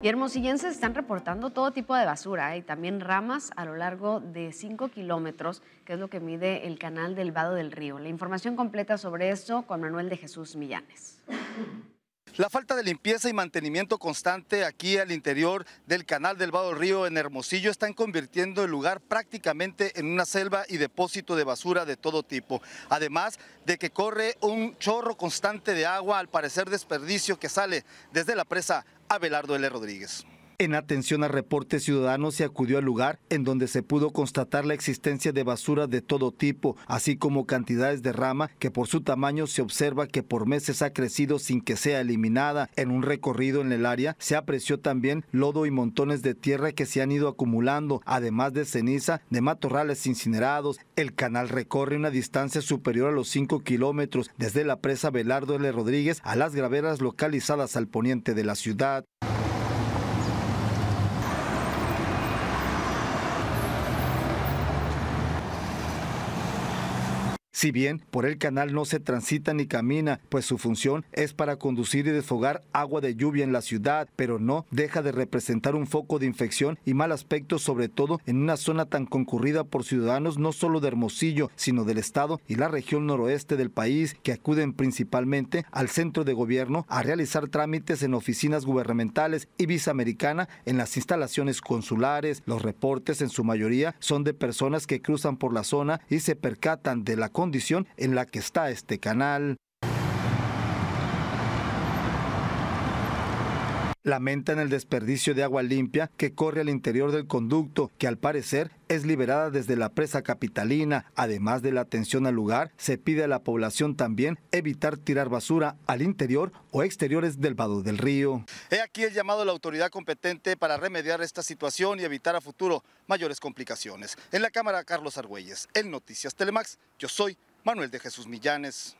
Y hermosillenses están reportando todo tipo de basura y también ramas a lo largo de 5 kilómetros, que es lo que mide el canal del Vado del Río. La información completa sobre esto con Manuel de Jesús Millanes. La falta de limpieza y mantenimiento constante aquí al interior del canal del Vado Río en Hermosillo están convirtiendo el lugar prácticamente en una selva y depósito de basura de todo tipo. Además de que corre un chorro constante de agua, al parecer desperdicio que sale desde la presa Abelardo L. Rodríguez. En atención a reportes ciudadanos se acudió al lugar en donde se pudo constatar la existencia de basura de todo tipo, así como cantidades de rama que por su tamaño se observa que por meses ha crecido sin que sea eliminada. En un recorrido en el área se apreció también lodo y montones de tierra que se han ido acumulando, además de ceniza de matorrales incinerados. El canal recorre una distancia superior a los 5 kilómetros desde la presa Velardo L. Rodríguez a las graveras localizadas al poniente de la ciudad. Si bien por el canal no se transita ni camina, pues su función es para conducir y desfogar agua de lluvia en la ciudad, pero no deja de representar un foco de infección y mal aspecto, sobre todo en una zona tan concurrida por ciudadanos no solo de Hermosillo, sino del estado y la región noroeste del país, que acuden principalmente al centro de gobierno a realizar trámites en oficinas gubernamentales y visa americana en las instalaciones consulares. Los reportes en su mayoría son de personas que cruzan por la zona y se percatan de la condición en la que está este canal. Lamentan el desperdicio de agua limpia que corre al interior del conducto, que al parecer es liberada desde la presa capitalina. Además de la atención al lugar, se pide a la población también evitar tirar basura al interior o exteriores del vado del río. He aquí el llamado a la autoridad competente para remediar esta situación y evitar a futuro mayores complicaciones. En la Cámara, Carlos Argüelles, en Noticias Telemax, yo soy Manuel de Jesús Millanes.